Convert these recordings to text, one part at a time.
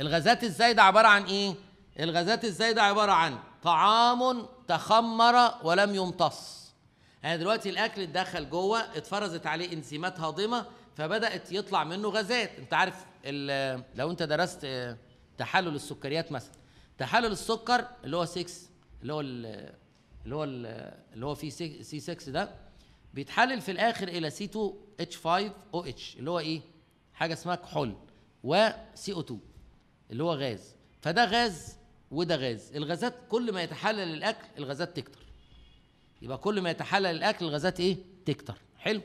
الغازات الزايده عباره عن ايه الغازات الزايده عباره عن طعام تخمر ولم يمتص يعني دلوقتي الاكل اتدخل جوه اتفرزت عليه انزيمات هاضمه فبدات يطلع منه غازات انت عارف لو انت درست تحلل السكريات مثلا تحلل السكر اللي هو 6 اللي هو اللي هو اللي هو فيه سي 6 ده بيتحلل في الاخر الى سي 2 اتش 5 او اتش اللي هو ايه حاجه اسمها كحول و سي او 2 اللي هو غاز فده غاز وده غاز الغازات كل ما يتحلل الاكل الغازات تكتر يبقى كل ما يتحلل الاكل الغازات ايه تكتر حلو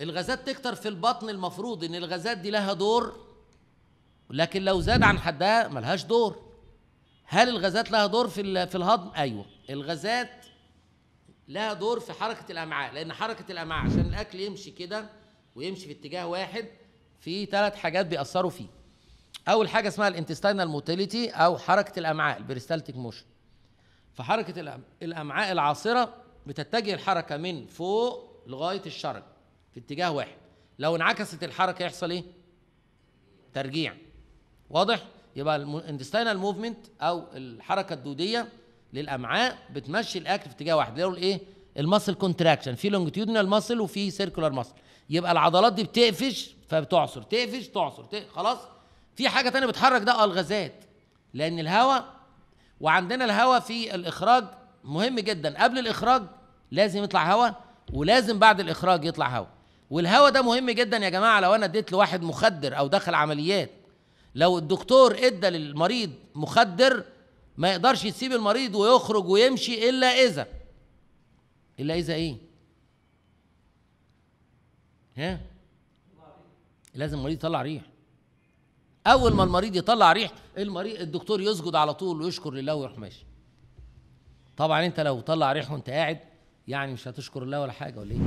الغازات تكتر في البطن المفروض ان الغازات دي لها دور لكن لو زاد عن حدها ملهاش دور هل الغازات لها دور في في الهضم ايوه الغازات لها دور في حركه الامعاء لان حركه الامعاء عشان الاكل يمشي كده ويمشي في اتجاه واحد في ثلاث حاجات بيأثروا فيه اول حاجه اسمها الانتستينال موتيليتي او حركه الامعاء البريستالتيك موشن فحركه الامعاء العاصره بتتجه الحركه من فوق لغايه الشرج في اتجاه واحد لو انعكست الحركه يحصل ايه ترجيع واضح يبقى الانتستينال موفمنت او الحركه الدوديه للامعاء بتمشي الاكل في اتجاه واحد هو ايه الماسل كونتراكشن في لونجيتيودنال ماسل وفي سيركولار مسل يبقى العضلات دي بتقفش فبتعصر تقفش تعصر خلاص في حاجه تانية بتحرك ده آه، الغازات لان الهواء وعندنا الهواء في الاخراج مهم جدا قبل الاخراج لازم يطلع هواء ولازم بعد الاخراج يطلع هواء والهواء ده مهم جدا يا جماعه لو انا اديت لواحد مخدر او دخل عمليات لو الدكتور ادى للمريض مخدر ما يقدرش يسيب المريض ويخرج ويمشي الا اذا الا اذا ايه ها لازم المريض يطلع ريح اول ما المريض يطلع ريح المريض الدكتور يسجد على طول ويشكر لله ويروح ماشي طبعا انت لو طلع ريح وانت قاعد يعني مش هتشكر الله ولا حاجه ولا ايه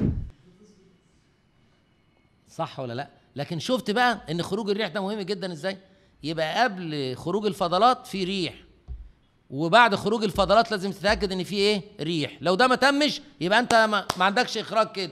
صح ولا لا لكن شفت بقى ان خروج الريح ده مهم جدا ازاي يبقى قبل خروج الفضلات في ريح وبعد خروج الفضلات لازم تتاكد ان في ايه ريح لو ده ما تمش يبقى انت ما, ما عندكش اخراج كده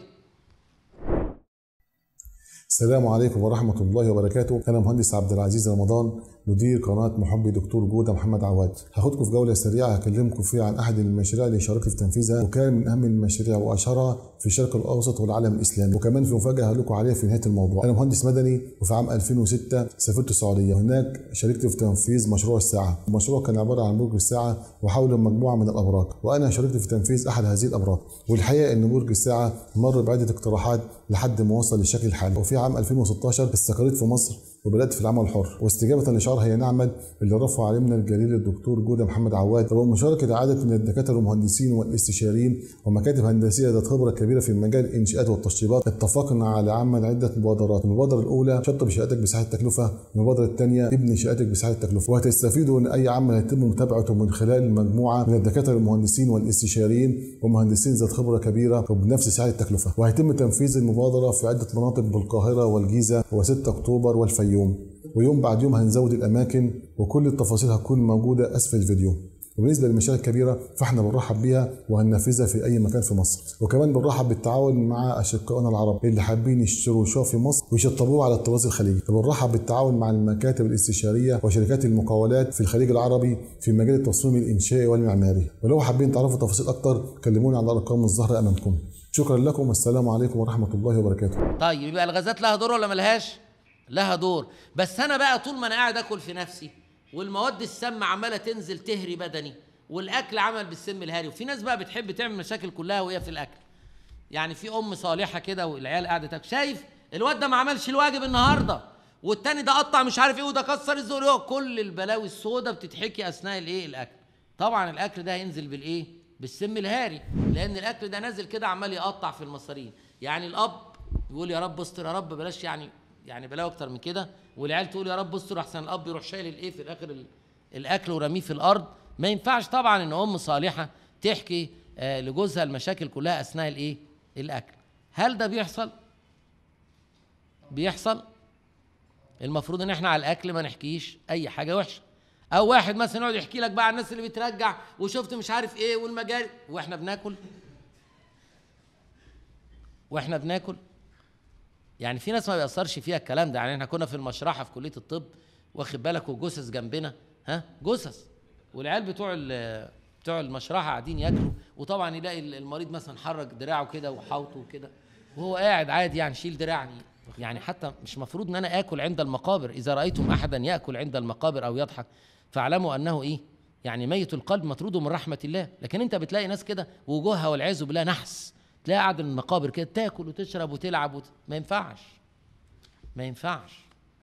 السلام عليكم ورحمة الله وبركاته أنا مهندس عبد العزيز رمضان مدير قناة محبي دكتور جودة محمد عواد هاخدكم في جولة سريعة هكلمكم فيها عن أحد المشاريع اللي شاركت في تنفيذها وكان من أهم المشاريع وأشهرها في الشرق الأوسط والعالم الإسلامي وكمان في مفاجأة هقول عليها في نهاية الموضوع أنا مهندس مدني وفي عام 2006 سافرت السعودية وهناك شاركت في تنفيذ مشروع الساعة المشروع كان عبارة عن برج الساعة وحوله مجموعة من الأبراج وأنا شاركت في تنفيذ أحد هذه الأبراج والحقيقة أن برج الساعة مر بعدة اقتراحات لحد ما وصل للشكل الحالي وفي عام 2016 استقريت في مصر وبدات في العمل الحر واستجابه لشعار هي نعمل اللي رفع علمنا الجليل الدكتور جوده محمد عواد وبمشاركه عدد من الدكاتره والمهندسين والاستشاريين ومكاتب هندسيه ذات خبره كبيره في مجال الانشاءات والتشطيبات اتفقنا على عمل عده مبادرات المبادره الاولى شطب شقتك بسعه التكلفه المبادره الثانيه ابني شقتك بسعه التكلفه وهتستفيدوا ان اي عمل هيتم متابعته من خلال مجموعه من الدكاتره والمهندسين والاستشاريين ومهندسين ذات خبره كبيره وبنفس سعه التكلفه وهيتم تنفيذ المبادره في عده مناطق بالقاهره والجيزه و6 اكتوبر والفيوم يوم ويوم بعد يوم هنزود الاماكن وكل التفاصيل هتكون موجوده اسفل الفيديو وبالنسبه للمشاريع الكبيره فاحنا بنرحب بيها وهننفذها في اي مكان في مصر وكمان بنرحب بالتعاون مع اشقائنا العرب اللي حابين يشتروا شقق في مصر ويشطبوه على التراث الخليجي فبنرحب بالتعاون مع المكاتب الاستشاريه وشركات المقاولات في الخليج العربي في مجال التصميم الانشائي والمعماري ولو حابين تعرفوا تفاصيل اكتر كلمونا على الارقام الظاهره امامكم شكرا لكم والسلام عليكم ورحمه الله وبركاته طيب يبقى الغازات لها دور ولا ملهاش لها دور بس انا بقى طول ما انا قاعد اكل في نفسي والمواد السامه عماله تنزل تهري بدني والاكل عمل بالسم الهاري وفي ناس بقى بتحب تعمل مشاكل كلها وهي في الاكل يعني في ام صالحه كده والعيال قاعده تاكل شايف الواد ده ما عملش الواجب النهارده والتاني ده قطع مش عارف ايه وده كسر الزقلوق كل البلاوي السوداء بتتحكي اثناء الايه الاكل طبعا الاكل ده هينزل بالايه بالسم الهاري لان الاكل ده نازل كده عمال يقطع في المصارين يعني الاب يقول يا رب استر يا رب بلاش يعني يعني بلاوي اكتر من كده والعيال تقول يا رب استر احسن الاب يروح شايل الايه في الاخر الاكل ورميه في الارض ما ينفعش طبعا ان ام صالحه تحكي آه، لجوزها المشاكل كلها اثناء الايه الاكل هل ده بيحصل بيحصل المفروض ان احنا على الاكل ما نحكيش اي حاجه وحشه او واحد مثلا يقعد يحكي لك بقى عن الناس اللي بترجع وشفت مش عارف ايه والمجال واحنا بناكل واحنا بناكل يعني في ناس ما بيأثرش فيها الكلام ده يعني احنا كنا في المشرحه في كليه الطب واخد بالك وجثث جنبنا ها جثث والعيال بتوع بتوع المشرحه قاعدين ياكلوا وطبعا يلاقي المريض مثلا حرك دراعه كده وحاوطه كده وهو قاعد عادي يعني شيل دراعني يعني. يعني حتى مش مفروض ان انا اكل عند المقابر اذا رايتم احدا ياكل عند المقابر او يضحك فاعلموا انه ايه يعني ميت القلب مطرود من رحمه الله لكن انت بتلاقي ناس كده وجوهها والعياذ بالله نحس تلاقي قاعد المقابر كده تاكل وتشرب وتلعب وت... ما ينفعش ما ينفعش